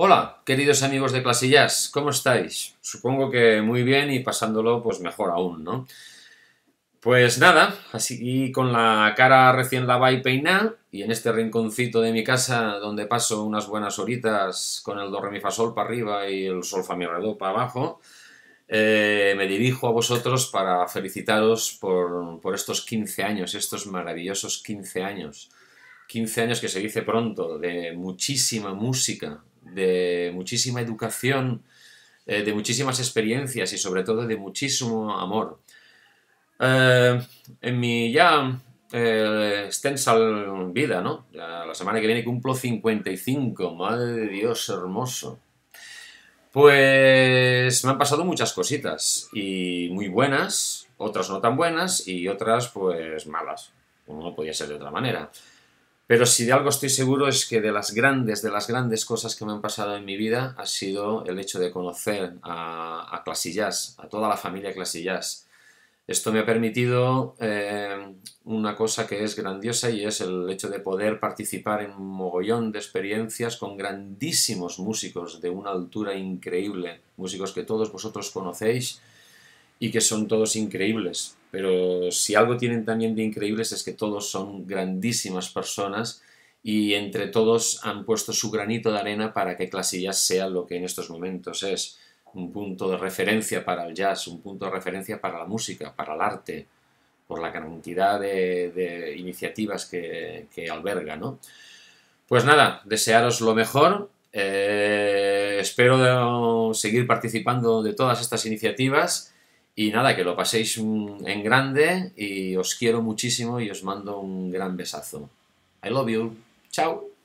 Hola, queridos amigos de Clasillas, ¿cómo estáis? Supongo que muy bien y pasándolo pues mejor aún, ¿no? Pues nada, así con la cara recién lavada y peinada, y en este rinconcito de mi casa donde paso unas buenas horitas con el do para arriba y el sol para abajo, eh, me dirijo a vosotros para felicitaros por, por estos 15 años, estos maravillosos 15 años. 15 años que se dice pronto, de muchísima música, de muchísima educación, eh, de muchísimas experiencias y sobre todo de muchísimo amor. Eh, en mi ya eh, extensa vida, ¿no? la semana que viene cumplo 55, madre de Dios hermoso. Pues me han pasado muchas cositas y muy buenas, otras no tan buenas y otras pues malas. no podía ser de otra manera. Pero si de algo estoy seguro es que de las grandes, de las grandes cosas que me han pasado en mi vida ha sido el hecho de conocer a, a a toda la familia Clasillas. Esto me ha permitido eh, una cosa que es grandiosa y es el hecho de poder participar en un mogollón de experiencias con grandísimos músicos de una altura increíble, músicos que todos vosotros conocéis y que son todos increíbles. Pero si algo tienen también de increíbles es que todos son grandísimas personas y entre todos han puesto su granito de arena para que Clasillas sea lo que en estos momentos es, un punto de referencia para el jazz, un punto de referencia para la música, para el arte, por la cantidad de, iniciativas que, alberga, Pues nada, desearos lo mejor. Eh, espero seguir participando de todas estas iniciativas y nada, que lo paséis mm, en grande y os quiero muchísimo y os mando un gran besazo. I love you. Chao.